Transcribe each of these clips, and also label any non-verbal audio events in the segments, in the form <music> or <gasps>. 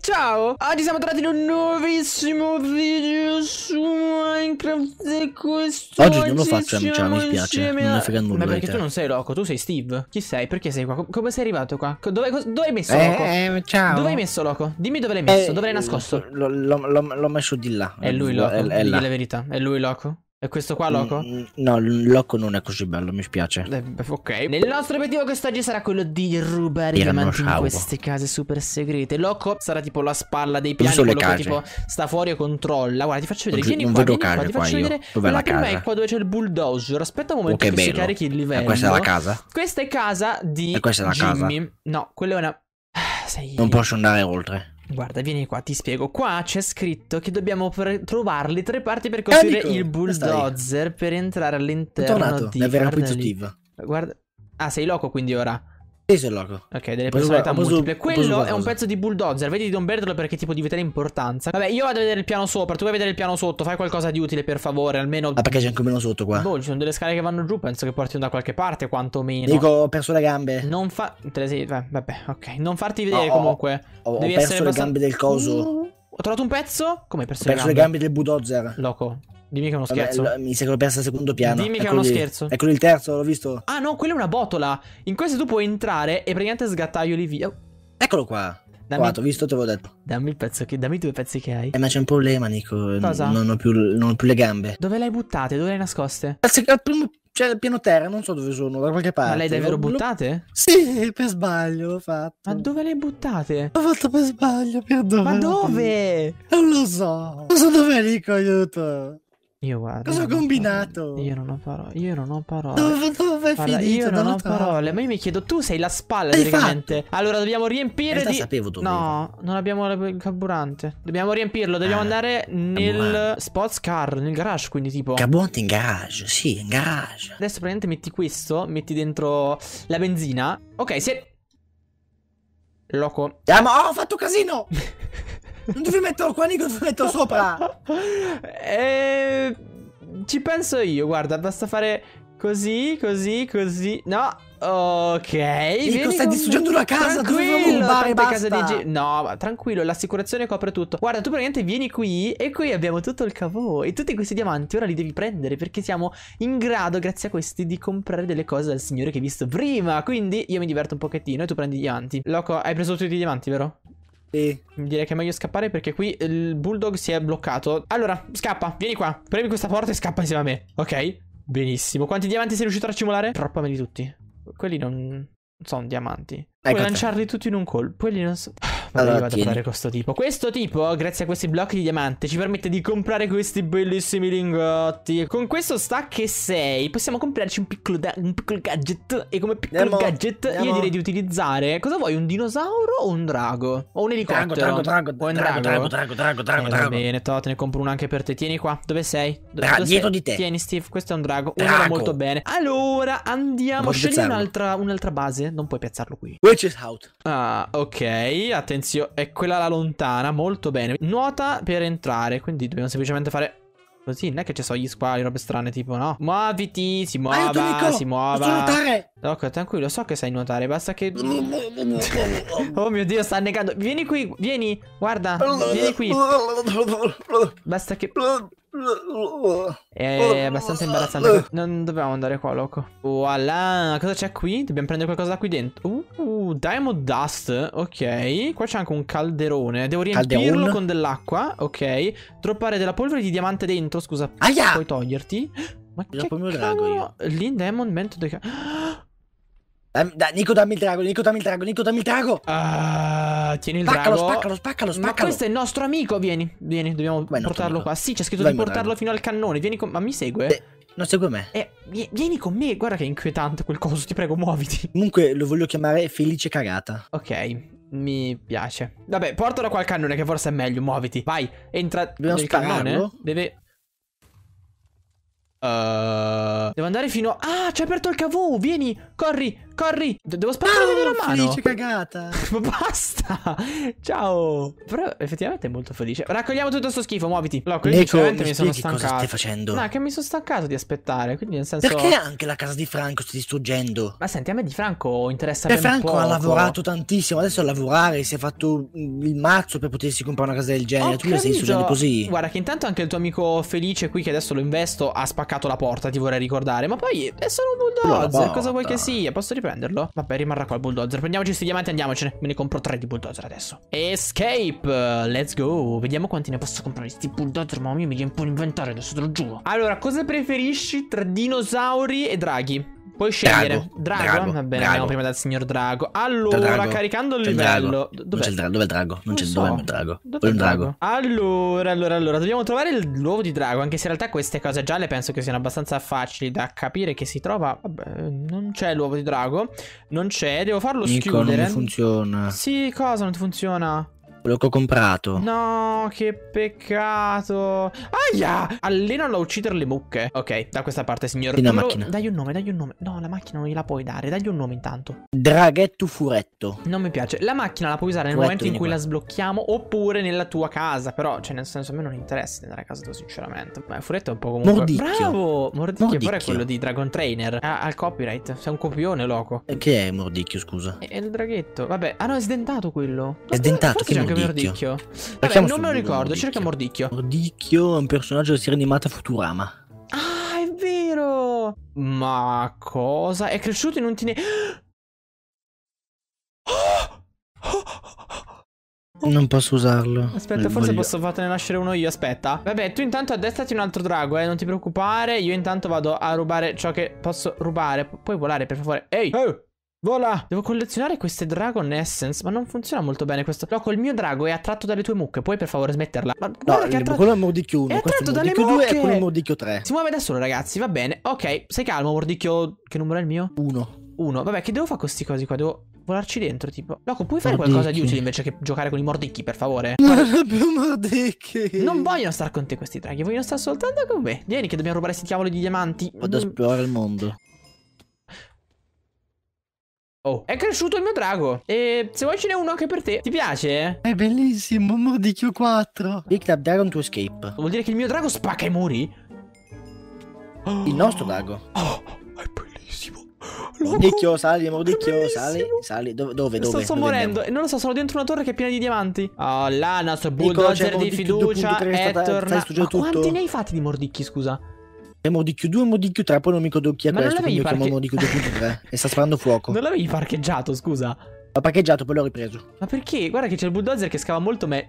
ciao! Oggi ah, siamo tornati in un nuovissimo video su Minecraft e questo... Oggi non lo faccio amici, cioè, mi spiace, non mi frega nulla Ma perché tu non sei Rocco, tu sei Steve? Chi sei? Perché sei qua? Come sei arrivato qua? Dove, dove hai messo Loco? Eh, eh, ciao! Dove hai messo Loco? Dimmi dove l'hai messo, eh, dove l'hai eh, nascosto? L'ho messo di là. È lui Loco, è, è, è la verità, è lui Loco. E questo qua Loco? Mm, no, Loco non è così bello, mi spiace. Eh, ok. Nel nostro obiettivo quest'oggi sarà quello di rubare i diamanti in queste case super segrete. Loco sarà tipo la spalla dei piani, quello che tipo sta fuori e controlla. Guarda, ti faccio vedere. Vieni non qua, vedo vieni case qua, ti faccio io. vedere. Dov'è la, la prima è qua dove c'è il bulldozer. Aspetta un oh, momento okay, che bello. si carichi il livello. E questa è la casa? Questa è casa di e questa è la Jimmy. Casa. No, quella è una... Ah, non posso andare oltre. Guarda, vieni qua, ti spiego. Qua c'è scritto che dobbiamo pre- trovare le tre parti per costruire il bulldozer per entrare all'interno Tornato, di... Tornato, è vera Guarda... Ah, sei loco quindi ora. Sì, ok, delle personalità posso, multiple. Posso, Quello posso è un pezzo di bulldozer. Vedi di non perderlo perché tipo di diventare importanza. Vabbè, io vado a vedere il piano sopra. Tu vai a vedere il piano sotto. Fai qualcosa di utile, per favore. Almeno. Ah, perché c'è anche meno sotto qua? Boh, ci sono delle scale che vanno giù. Penso che portino da qualche parte, quantomeno. Dico, ho perso le gambe. Non fa. Te le sei... vabbè, ok. Non farti vedere no, comunque. Ho, ho perso le bastan... gambe del coso. Uh, ho trovato un pezzo? Come perso, ho perso le gambe? le gambe del bulldozer. Loco. Dimmi che è uno scherzo. Vabbè, mi sa che l'ho persa secondo piano. Dimmi che è uno scherzo. È quello il terzo, l'ho visto. Ah no, quella è una botola. In questa tu puoi entrare e praticamente sgattaioli via. Eccolo qua. Dammi... Guarda, ho visto, te l'ho detto. Dammi, che... Dammi due pezzi che hai. Eh, ma c'è un problema, Nico. Cosa? Non ho, più, non ho più le gambe. Dove le hai buttate? Dove le hai nascoste? Al primo cioè, piano terra, non so dove sono, da qualche parte. Ma le hai davvero buttate? Sì, per sbaglio l'ho fatto. Ma dove le hai buttate? L'ho fatto per sbaglio, perdono. Ma dove? Non lo so. Non so dove, Nico, aiuto. Io guardo. Cosa ho combinato? Parole. Io non ho parole. Io non ho parole. Dove, dove è guarda, finito? Io non ho parole. Ma io mi chiedo, tu sei la spalla praticamente. Fatto? Allora dobbiamo riempire. Di... Sapevo dove no, non abbiamo il carburante. Dobbiamo riempirlo. Dobbiamo ah, andare nel buona. Eh. sports car, nel garage. Quindi, tipo. Carburante in garage. Sì, in garage. Adesso praticamente metti questo. Metti dentro la benzina. Ok, se. Loco. Andiamo. Oh, ho fatto casino. <laughs> Non devi metterlo qua, Nico, devi metterlo sopra. <laughs> E... Eh, ci penso io, guarda, basta fare così, così, così. No, Ok, Nico, stai distruggendo una casa, dove rubare, basta. Casa di G- no, ma tranquillo, l'assicurazione copre tutto. Guarda, tu praticamente vieni qui e qui abbiamo tutto il cavo e tutti questi diamanti ora li devi prendere perché siamo in grado, grazie a questi, di comprare delle cose dal signore che hai visto prima. Quindi io mi diverto un pochettino e tu prendi i diamanti. Loco, hai preso tutti i diamanti, vero? Sì. Direi che è meglio scappare perché qui il bulldog si è bloccato. Allora, scappa, vieni qua. Premi questa porta e scappa insieme a me. Ok, benissimo. Quanti diamanti sei riuscito a racimolare? Troppo meno di tutti. Quelli non non sono diamanti. Ecco Puoi ecco lanciarli te. tutti in un colpo. Quelli non so. Ma allora, arrivato a fare questo tipo. Questo tipo, grazie a questi blocchi di diamante, ci permette di comprare questi bellissimi lingotti. Con questo stack che 6 possiamo comprarci un piccolo, un piccolo gadget. E come piccolo andiamo, gadget andiamo. io direi di utilizzare... Cosa vuoi? Un dinosauro o un drago? O un elicottero? Drago, drago, drago. O un drago? Drago, drago, drago, drago, eh, drago. bene, to, te ne compro uno anche per te. Tieni qua. Dove sei? Dove, Bra, dove dietro sei? di te. Tieni, Steve. Questo è un drago. drago. Uno molto bene. Allora, andiamo. Scegli un'altra un base. Non puoi piazzarlo qui. Which is out. Ah, ok. Attenzione silenzio è quella là lontana, molto bene. Nuota per entrare, quindi dobbiamo semplicemente fare... Così, non è che ci sono gli squali, robe strane, tipo, no? Muoviti, si muova, Aiuto, Nico! si muova. Posso nuotare? Ok, tranquillo, so che sai nuotare, basta che... <laughs> oh mio Dio, sta annegando. Vieni qui, vieni, guarda, <laughs> vieni qui. <laughs> Basta che... È abbastanza imbarazzante. Eh. Non dobbiamo andare qua, loco. Voilà, cosa c'è qui? Dobbiamo prendere qualcosa da qui dentro. Uh, uh Diamond Dust. Ok. Qua c'è anche un calderone. Devo riempirlo Caldeon. con dell'acqua. Ok. Droppare della polvere di diamante dentro, scusa. Aia! Puoi toglierti. Ma che cavolo? Lì Diamond Mento... De... <gasps> Ah! Da, Nico dammi il drago, Nico dammi il drago, Nico dammi il drago. Ah, tieni il spaccalo, drago. Spaccalo, spaccalo, spaccalo. Ma questo è il nostro amico, vieni. Vieni, dobbiamo Beh, portarlo amico. qua. Sì, c'è scritto Vai di portarlo fino al cannone. Vieni con... Ma mi segue? Eh, non segue me. Eh, vieni con me, guarda che è inquietante quel coso, ti prego, muoviti. Comunque lo voglio chiamare Felice Cagata. Ok. Mi piace. Vabbè, portalo qua al cannone che forse è meglio, muoviti. Vai, entra Dobbiamo nel spararlo? cannone. Deve Uh, devo andare fino a... Ah, ci ha aperto il cavo, vieni, corri, corri. De devo sparare ah, no, la mano. felice cagata. Ma <laughs> basta. Ciao. Però effettivamente è molto felice. Raccogliamo tutto sto schifo, muoviti. No, quindi sinceramente mi sono stancato. cosa stai facendo? No, che mi sono stancato di aspettare, quindi nel senso... Perché anche la casa di Franco stai distruggendo? Ma senti, a me di Franco interessa cioè, ben Franco poco. ha lavorato tantissimo, adesso a lavorare si è fatto il mazzo per potersi comprare una casa del genere. Ho tu capito. la stai distruggendo così. Guarda che intanto anche il tuo amico Felice qui, che adesso lo investo, ha spaccato spaccato la porta, ti vorrei ricordare. Ma poi è solo un bulldozer. Cosa vuoi che sia? Posso riprenderlo? Vabbè, rimarrà qua il bulldozer. Prendiamoci questi diamanti e andiamocene. Me ne compro tre di bulldozer adesso. Escape. Let's go. Vediamo quanti ne posso comprare. Sti bulldozer, mamma mia, mi devo un po' inventare adesso, te lo giuro. Allora, cosa preferisci tra dinosauri e draghi? Puoi scegliere Drago, drago? Eh, va bene, andiamo prima dal signor Drago. Allora, drago. caricando il livello. Dov'è il drago? Dov'è il drago? Non c'è so. il drago? Dov'è il drago? Allora, allora, allora, dobbiamo trovare l'uovo di drago, anche se in realtà queste cose gialle penso che siano abbastanza facili da capire che si trova. Vabbè, non c'è l'uovo di drago. Non c'è, devo farlo Nico, schiudere. non funziona. Sì, cosa non funziona? L'ho comprato. No, che peccato. Aia! Allenalo a uccidere le mucche. Ok, da questa parte, signor. Dai Dillo... macchina. un nome, dai un nome. No, la macchina non gliela puoi dare. Dagli un nome intanto. Draghetto Furetto. Non mi piace. La macchina la puoi usare nel momento in cui qua. la sblocchiamo oppure nella tua casa. Però, cioè, nel senso, a me non interessa andare a casa tua, sinceramente. Ma Furetto è un po' comunque... Mordicchio. Bravo! Mordicchio, Mordicchio. però è quello di Dragon Trainer. Ha, ha il copyright. Sei un copione, loco. E eh, che è Mordicchio, scusa? È, è il draghetto. Vabbè. Ah no, è sdentato quello. È sdentato, che Mordicchio. mordicchio. Vabbè, non me lo ricordo, mordicchio. cerca Mordicchio. Mordicchio è un personaggio di serie animata Futurama. Ah, è vero! Ma cosa? È cresciuto in un tine... <gasps> Non posso usarlo. Aspetta, eh, forse voglio. posso fartene nascere uno io. Aspetta. Vabbè, tu intanto addestrati un altro drago, eh. Non ti preoccupare. Io intanto vado a rubare ciò che posso rubare. P puoi volare, per favore. Ehi! Hey! Vola! Devo collezionare queste Dragon Essence, ma non funziona molto bene questo. Loco, il mio drago è attratto dalle tue mucche, puoi per favore smetterla? Ma no, che attratto... quello è Mordicchio 1, è attratto dalle mucche! 2 e quello è Mordicchio 3. Si muove da solo, ragazzi, va bene. Ok, sei calmo, Mordicchio... Che numero è il mio? 1. 1. Vabbè, che devo fare con questi cosi qua? Devo volarci dentro, tipo. Loco, puoi fare mordicchi. qualcosa di utile invece che giocare con i mordicchi, per favore? <laughs> Non più mordicchi. Non vogliono stare con te questi draghi, vogliono stare soltanto con me. Vieni che dobbiamo rubare questi cavoli di diamanti. Vado a esplorare il mondo. Oh, è cresciuto il mio drago. E se vuoi ce n'è uno anche per te. Ti piace? È bellissimo, mordicchio 4. Pick up dragon to escape. Vuol dire che il mio drago spacca i muri? Il nostro drago. Oh, è bellissimo. Mordicchio, sali, mordicchio, sali, sali. Dove, dove? dove sto dove morendo. Andiamo? Non lo so, sono dentro una torre che è piena di diamanti. Oh, là, il nostro bulldozer di fiducia è tornato. Ma quanti ne hai fatti di mordicchi, scusa? È Modi Q2 e Modi Q3, poi non mi ricordo chi è Ma questo, quindi io parche... chiamo Modi Q2.3 e sta sparando fuoco. Non l'avevi parcheggiato, scusa? L'ho parcheggiato, poi l'ho ripreso. Ma perché? Guarda che c'è il bulldozer che scava molto me...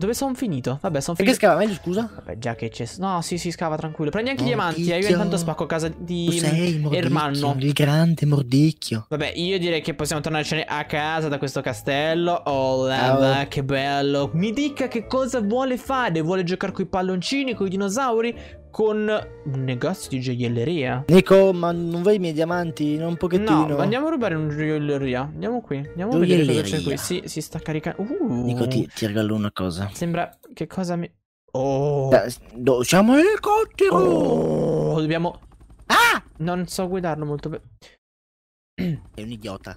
Dove sono finito? Vabbè, sono finito. Perché scava meglio, scusa? Vabbè, già che c'è. No, sì, sì, scava tranquillo. Prendi anche i diamanti. Eh, io intanto spacco casa di. Tu sei il Ermanno. Il grande mordicchio. Vabbè, io direi che possiamo tornarcene a casa da questo castello. Oh, là, oh. che bello. Mi dica che cosa vuole fare. Vuole giocare con i palloncini, con i dinosauri? con un negozio di gioielleria. Nico, ma non vai nei diamanti? Non un pochettino. No, andiamo a rubare un gioielleria. Andiamo qui. Andiamo a vedere cosa c'è qui. Sì, si sta caricando. Uh. Nico, ti, ti, regalo una cosa. Sembra che cosa mi. Oh. Do, siamo elicottero. Oh, dobbiamo. Ah! Non so guidarlo molto bene. È un idiota.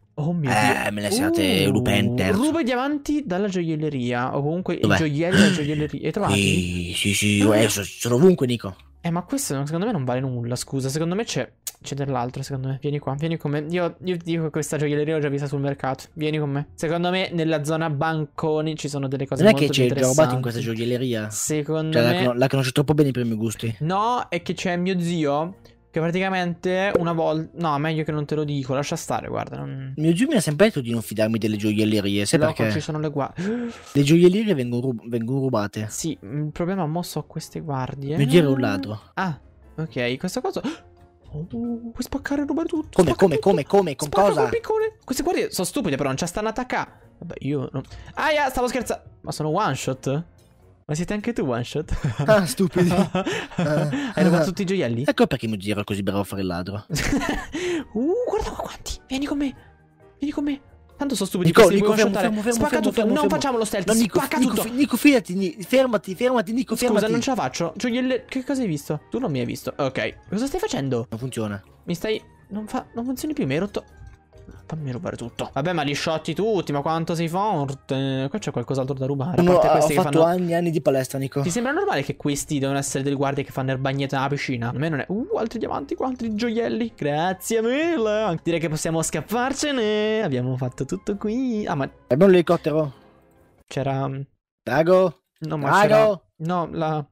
Oh mio eh, Dio. me le siate uh, Lupin terzo. Ruba diamanti dalla gioielleria, o comunque Dov'è? i gioielli della gioielleria. Hai trovati? Sì, sì, sì, ah, eh, sono, ovunque, Nico. Eh, ma questo secondo me non vale nulla, scusa. Secondo me c'è... C'è dell'altro, secondo me. Vieni qua, vieni con me. Io, io dico che questa gioielleria l'ho già vista sul mercato. Vieni con me. Secondo me nella zona banconi ci sono delle cose non molto interessanti. Non è che c'è rubato in questa gioielleria? Secondo cioè, me... La, la conosci troppo bene per i miei gusti. No, è che c'è mio zio che praticamente una volta... No, meglio che non te lo dico, lascia stare, guarda. Non... Mio Gio mi ha sempre detto di non fidarmi delle gioiellerie, sai Loco, perché? ci sono le guardie. <gasps> Le gioiellerie vengono, rub vengono, rubate. Sì, il problema è mosso a queste guardie. Mio Gio era un ladro. Ah, ok, questa cosa... <gasps> Oh, puoi spaccare e rubare tutto. Come, come, tutto. come, come, con Spacca cosa? queste guardie sono stupide però, non ci stanno attaccando. Vabbè, io non... Ah, stavo scherzando. Ma sono one shot? Ma siete anche tu one shot? Ah, stupidi. <laughs> Eh, hai rubato esatto. tutti i gioielli? Ecco perché mi giro così bravo a fare il ladro. <laughs> uh, guarda qua quanti. Vieni con me. Vieni con me. Tanto sono stupido Nico, di Nico, fermo, fermo, fermo, spacca tutto. non facciamo lo stealth. No, Nico, spacca Nico, tutto. Nico, fermati, fermati, fermati, Nico, Scusa, non ce la faccio. Gioielli, che cosa hai visto? Tu non mi hai visto. Ok. Cosa stai facendo? Non funziona. Mi stai non, fa... non funzioni più, mi hai rotto Fammi rubare tutto. Vabbè, ma li sciotti tutti, ma quanto sei forte. Qua c'è qualcos'altro da rubare. No, a ho fatto fanno... anni e anni di palestra, Nico. Ti sembra normale che questi devono essere delle guardie che fanno il bagnetto nella piscina? A me non è... Uh, altri diamanti qua, altri gioielli. Grazie mille. Direi che possiamo scapparcene. Abbiamo fatto tutto qui. Ah, ma... Abbiamo l'elicottero. C'era... Mm, Drago. No, ma Drago. No, la...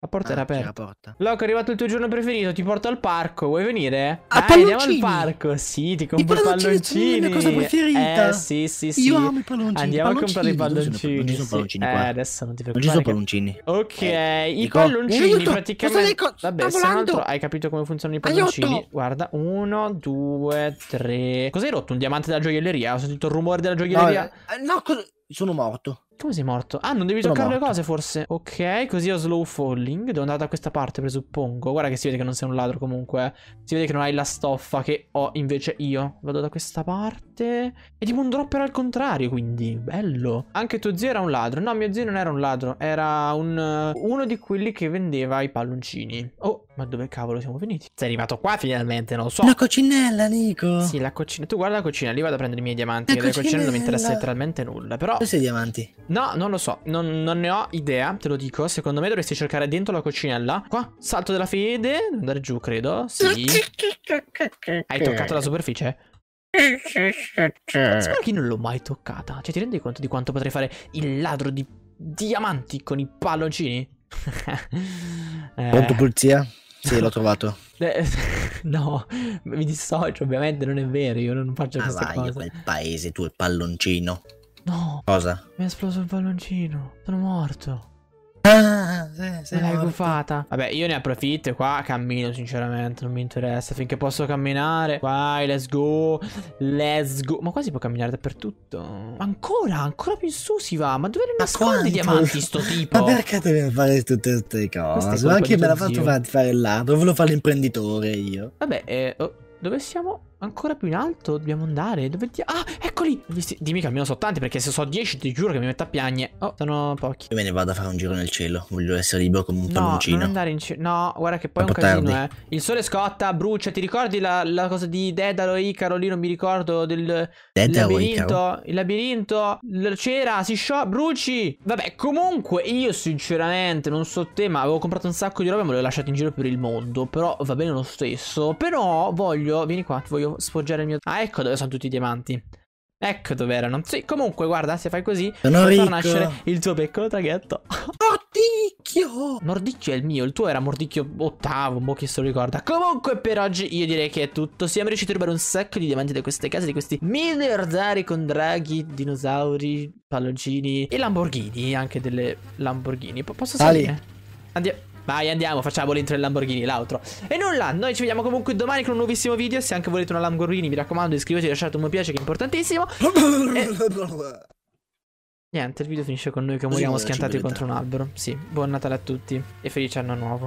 La porta ah, era aperta. Porta. Loco, è arrivato il tuo giorno preferito. Ti porto al parco. Vuoi venire? A Dai, andiamo al parco. Sì, ti compro i palloncini. È la mia cosa preferita. Eh, sì, sì, sì. Io amo i palloncini. Andiamo palloncini. a comprare i palloncini. Non ci sono palloncini. Qua. Eh, adesso non ti preoccupare. Non ci sono palloncini. Ok, eh, i dico? palloncini aiuto, praticamente. Co- Vabbè, se non altro hai capito come funzionano i palloncini. Aiuto. Guarda, uno, due, tre. Cos'hai rotto? Un diamante della gioielleria? Ho sentito il rumore della gioielleria. No, eh, no cosa sono morto. Come sei morto? Ah, non devi Sono toccare morto. le cose forse. Ok, così ho slow falling. Devo andare da questa parte, presuppongo. Guarda che si vede che non sei un ladro comunque. Si vede che non hai la stoffa che ho invece io. Vado da questa parte. È tipo un dropper al contrario, quindi. Bello. Anche tuo zio era un ladro. No, mio zio non era un ladro. Era un, eh, uno di quelli che vendeva i palloncini. Oh, ma dove cavolo siamo finiti? Sei arrivato qua finalmente, non lo so. La coccinella, Nico. Sì, la cucina. Tu guarda la cucina, lì vado a prendere i miei diamanti. La, la cucina non mi interessa letteralmente nulla, però... Dove sei diamanti? No, non lo so, non, non, ne ho idea, te lo dico. Secondo me dovresti cercare dentro la coccinella. Qua, salto della fede, andare giù, credo. Sì. Hai toccato la superficie? Sembra che non l'ho mai toccata. Cioè, ti rendi conto di quanto potrei fare il ladro di diamanti con i palloncini? <laughs> eh. Pronto, polizia? Sì, l'ho trovato. <laughs> Eh, no, mi dissocio, ovviamente, non è vero, io non faccio ah, queste vai, cose. quel paese, tu il palloncino. No. Cosa? Mi è esploso il palloncino. Sono morto. Ah, sì, sì, l'hai gufata. Vabbè, io ne approfitto qua cammino, sinceramente, non mi interessa. Finché posso camminare. Vai, let's go. Let's go. Ma qua si può camminare dappertutto. Ancora, ancora più in su si va. Ma dove ne nasconde i diamanti sto <laughs> tipo? Ma perché dobbiamo fare tutte queste cose? Ma anche me l'ha fatto fare là. Dove lo fa l'imprenditore io. Vabbè, eh, oh, dove siamo? Ancora più in alto dobbiamo andare. Dove ti... Ah, eccoli! Dimmi che almeno so tanti, perché se so 10 ti giuro che mi metto a piagne. Oh, sono pochi. Io me ne vado a fare un giro nel cielo. Voglio essere libero come un no, palloncino. No, andare in cielo. No, guarda che poi è un casino, tardi. eh. Il sole scotta, brucia. Ti ricordi la, la cosa di Dedalo Icaro? Lì non mi ricordo del... Dedalo labirinto, Icaro? Il labirinto. La cera, si sciò, bruci! Vabbè, comunque io sinceramente non so te, ma avevo comprato un sacco di roba e me le ho lasciate in giro per il mondo. Però va bene lo stesso. Però voglio... Vieni qua, ti voglio voglio sfoggiare il mio... Ah, ecco dove sono tutti i diamanti. Ecco dove erano. Sì, comunque, guarda, se fai così, fa nascere il tuo piccolo traghetto. <laughs> Mordicchio! Mordicchio è il mio, il tuo era Mordicchio ottavo, boh, chi se lo ricorda. Comunque, per oggi io direi che è tutto. Siamo riusciti a rubare un sacco di diamanti da queste case, di questi miliardari con draghi, dinosauri, palloncini e Lamborghini, anche delle Lamborghini. P posso salire? Andiamo. Vai, andiamo, facciamo l'intro del Lamborghini, l'altro. E nulla, noi ci vediamo comunque domani con un nuovissimo video. Se anche volete una Lamborghini, mi raccomando, iscrivetevi, e lasciate un mi piace che è importantissimo. e... Niente, il video finisce con noi che moriamo schiantati contro un albero. Sì, buon Natale a tutti e felice anno nuovo.